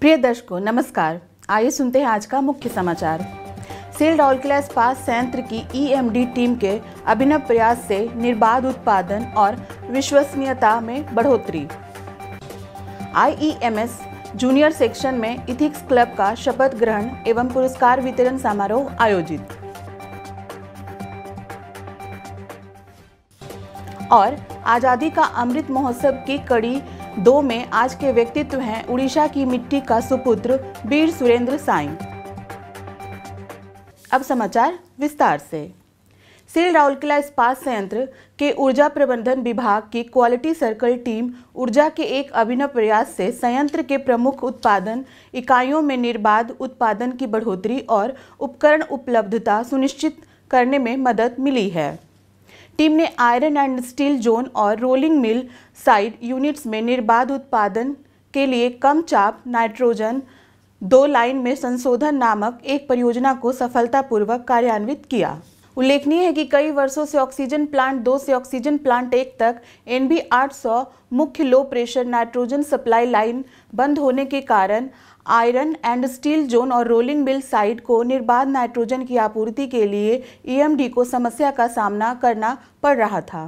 प्रिय दर्शकों नमस्कार आइए सुनते हैं आज का मुख्य समाचार सेल राउरकेला इस्पात संयंत्र की ईएमडी e टीम के अभिनव प्रयास से निर्बाध उत्पादन और विश्वसनीयता में बढ़ोतरी आईईएमएस e जूनियर सेक्शन में इथिक्स क्लब का शपथ ग्रहण एवं पुरस्कार वितरण समारोह आयोजित और आज़ादी का अमृत महोत्सव की कड़ी दो में आज के व्यक्तित्व हैं उड़ीसा की मिट्टी का सुपुत्र वीर सुरेंद्र साई अब समाचार विस्तार से सिल राउरकेला इस्पात संयंत्र के ऊर्जा प्रबंधन विभाग की क्वालिटी सर्कल टीम ऊर्जा के एक अभिनव प्रयास से संयंत्र के प्रमुख उत्पादन इकाइयों में निर्बाध उत्पादन की बढ़ोतरी और उपकरण उपलब्धता सुनिश्चित करने में मदद मिली है टीम ने आयरन एंड स्टील जोन और रोलिंग मिल साइड यूनिट्स में निर्बाध उत्पादन के लिए कम चाप नाइट्रोजन दो लाइन में संशोधन नामक एक परियोजना को सफलतापूर्वक कार्यान्वित किया उल्लेखनीय है कि कई वर्षों से ऑक्सीजन प्लांट दो से ऑक्सीजन प्लांट एक तक एन बी मुख्य low pressure nitrogen supply line बंद होने के कारण आयरन एंड स्टील जोन और रोलिंग मिल साइट को निर्बाध नाइट्रोजन की आपूर्ति के लिए ईएमडी e को समस्या का सामना करना पड़ रहा था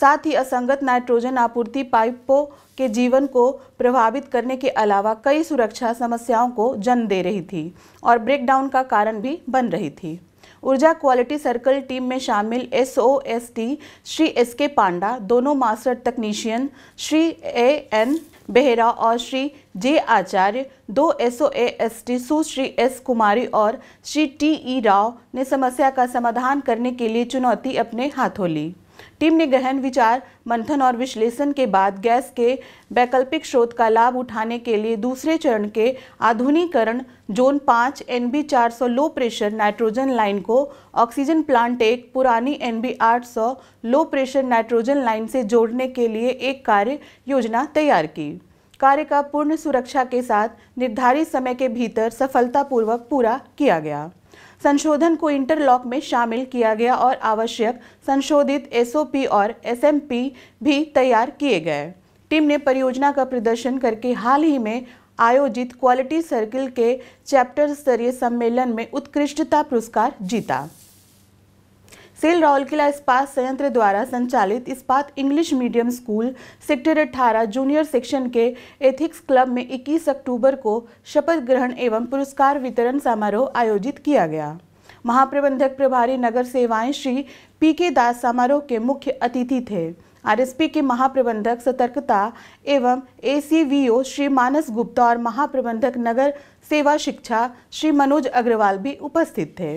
साथ ही असंगत नाइट्रोजन आपूर्ति पाइपों के जीवन को प्रभावित करने के अलावा कई सुरक्षा समस्याओं को जन्म दे रही थी और ब्रेकडाउन का कारण भी बन रही थी ऊर्जा क्वालिटी सर्कल टीम में शामिल S O S T Shri S K Panda दोनों master technician Shri A N Behera और श्री जे आचार्य दो S O S T Sushri S Kumari और Shri T E e Rao ने समस्या का समाधान करने के लिए चुनौती अपने हाथों ली टीम ने गहन विचार मंथन और विश्लेषण के बाद गैस के वैकल्पिक स्रोत का लाभ उठाने के लिए दूसरे चरण के आधुनिकरण जोन पाँच एन बी चार सौ लो प्रेशर नाइट्रोजन लाइन को ऑक्सीजन प्लांट एक पुरानी एन बी आठ सौ लो प्रेशर नाइट्रोजन लाइन से जोड़ने के लिए एक कार्य योजना तैयार की कार्य का पूर्ण सुरक्षा के साथ निर्धारित समय के भीतर सफलतापूर्वक पूरा किया गया संशोधन को इंटरलॉक में शामिल किया गया और आवश्यक संशोधित एसओपी और एसएमपी भी तैयार किए गए टीम ने परियोजना का प्रदर्शन करके हाल ही में आयोजित क्वालिटी सर्किल के चैप्टर स्तरीय सम्मेलन में उत्कृष्टता पुरस्कार जीता सेल किला इस्पात संयंत्र द्वारा संचालित Ispat English medium school sector 18 junior section के एथिक्स क्लब में 21 अक्टूबर को शपथ ग्रहण एवं पुरस्कार वितरण समारोह आयोजित किया गया महाप्रबंधक प्रभारी नगर सेवाएं श्री पी के दास समारोह के मुख्य अतिथि थे आरएसपी के महाप्रबंधक सतर्कता एवं ओ श्री मानस गुप्ता और महाप्रबंधक नगर सेवा शिक्षा श्री मनोज अग्रवाल भी उपस्थित थे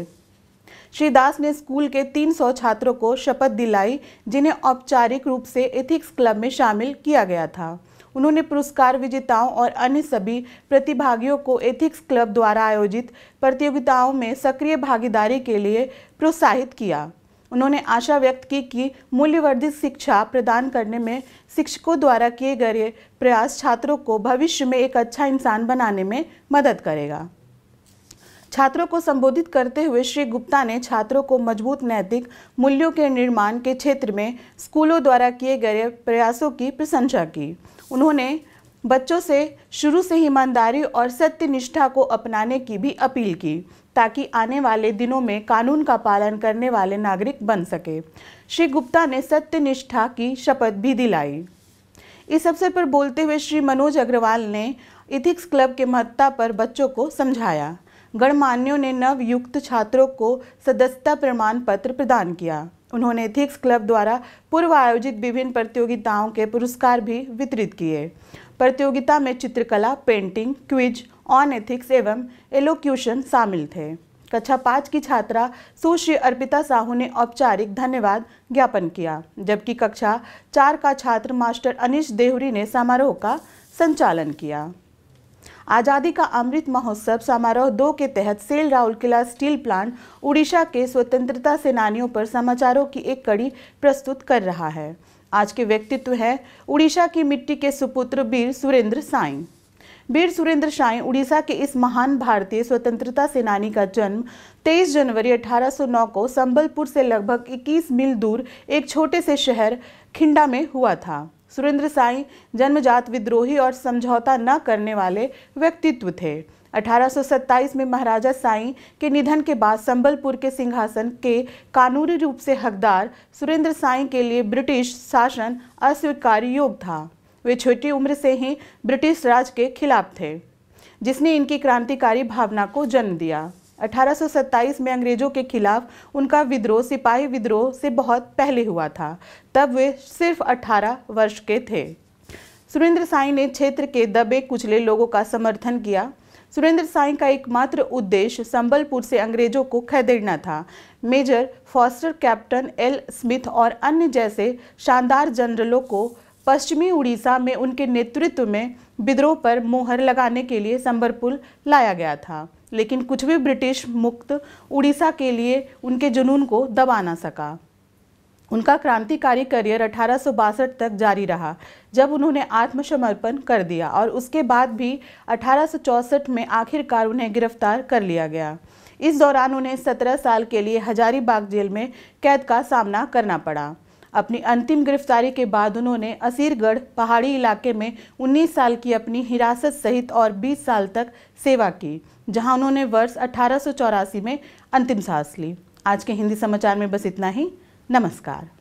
श्री दास ने स्कूल के 300 छात्रों को शपथ दिलाई जिन्हें औपचारिक रूप से एथिक्स क्लब में शामिल किया गया था उन्होंने पुरस्कार विजेताओं और अन्य सभी प्रतिभागियों को एथिक्स क्लब द्वारा आयोजित प्रतियोगिताओं में सक्रिय भागीदारी के लिए प्रोत्साहित किया उन्होंने आशा व्यक्त की कि मूल्यवर्धित शिक्षा प्रदान करने में शिक्षकों द्वारा किए गए प्रयास छात्रों को भविष्य में एक अच्छा इंसान बनाने में मदद करेगा छात्रों को संबोधित करते हुए श्री गुप्ता ने छात्रों को मजबूत नैतिक मूल्यों के निर्माण के क्षेत्र में स्कूलों द्वारा किए गए प्रयासों की प्रशंसा की उन्होंने बच्चों से शुरू से ईमानदारी और सत्य निष्ठा को अपनाने की भी अपील की ताकि आने वाले दिनों में कानून का पालन करने वाले नागरिक बन सके श्री गुप्ता ने सत्य निष्ठा की शपथ भी दिलाई इस अवसर पर बोलते हुए श्री मनोज अग्रवाल ने इथिक्स क्लब के महत्ता पर बच्चों को समझाया गणमान्यों ने नवयुक्त छात्रों को सदस्यता प्रमाण पत्र प्रदान किया उन्होंने एथिक्स क्लब द्वारा पूर्व आयोजित विभिन्न प्रतियोगिताओं के पुरस्कार भी वितरित किए प्रतियोगिता में चित्रकला पेंटिंग क्विज ऑन एथिक्स एवं एलोक्यूशन शामिल थे कक्षा पाँच की छात्रा सुश्री अर्पिता साहू ने औपचारिक धन्यवाद ज्ञापन किया जबकि कक्षा चार का छात्र मास्टर अनिश देहरी ने समारोह का संचालन किया आज़ादी का अमृत महोत्सव समारोह दो के तहत सेल राउरकिला स्टील प्लांट उड़ीसा के स्वतंत्रता सेनानियों पर समाचारों की एक कड़ी प्रस्तुत कर रहा है आज के व्यक्तित्व है उड़ीसा की मिट्टी के सुपुत्र वीर सुरेंद्र साई वीर सुरेंद्र साई उड़ीसा के इस महान भारतीय स्वतंत्रता सेनानी का जन्म 23 जनवरी 1809 को संबलपुर से लगभग 21 मील दूर एक छोटे से शहर खिंडा में हुआ था सुरेंद्र साई जन्मजात विद्रोही और समझौता न करने वाले व्यक्तित्व थे 1827 में महाराजा साई के निधन के बाद संबलपुर के सिंहासन के कानूनी रूप से हकदार सुरेंद्र साई के लिए ब्रिटिश शासन अस्वीकार्य योग था वे छोटी उम्र से ही ब्रिटिश राज के खिलाफ थे जिसने इनकी क्रांतिकारी भावना को जन्म दिया 1827 में अंग्रेज़ों के खिलाफ उनका विद्रोह सिपाही विद्रोह से बहुत पहले हुआ था तब वे सिर्फ 18 वर्ष के थे सुरेंद्र साई ने क्षेत्र के दबे कुचले लोगों का समर्थन किया सुरेंद्र साई का एकमात्र उद्देश्य संबलपुर से अंग्रेजों को खदेड़ना था major Foster captain L Smith और अन्य जैसे शानदार जनरलों को पश्चिमी उड़ीसा में उनके नेतृत्व में विद्रोह पर मोहर लगाने के लिए संबलपुर लाया गया था लेकिन कुछ भी ब्रिटिश मुक्त उड़ीसा के लिए उनके जुनून को दबा ना सका उनका क्रांतिकारी करियर अठारह तक जारी रहा जब उन्होंने आत्मसमर्पण कर दिया और उसके बाद भी अठारह में आखिरकार उन्हें गिरफ्तार कर लिया गया इस दौरान उन्हें 17 साल के लिए हजारीबाग जेल में कैद का सामना करना पड़ा अपनी अंतिम गिरफ्तारी के बाद उन्होंने असीरगढ़ पहाड़ी इलाके में 19 साल की अपनी हिरासत सहित और 20 साल तक सेवा की जहां उन्होंने वर्ष अठारह में अंतिम सांस ली आज के हिंदी समाचार में बस इतना ही नमस्कार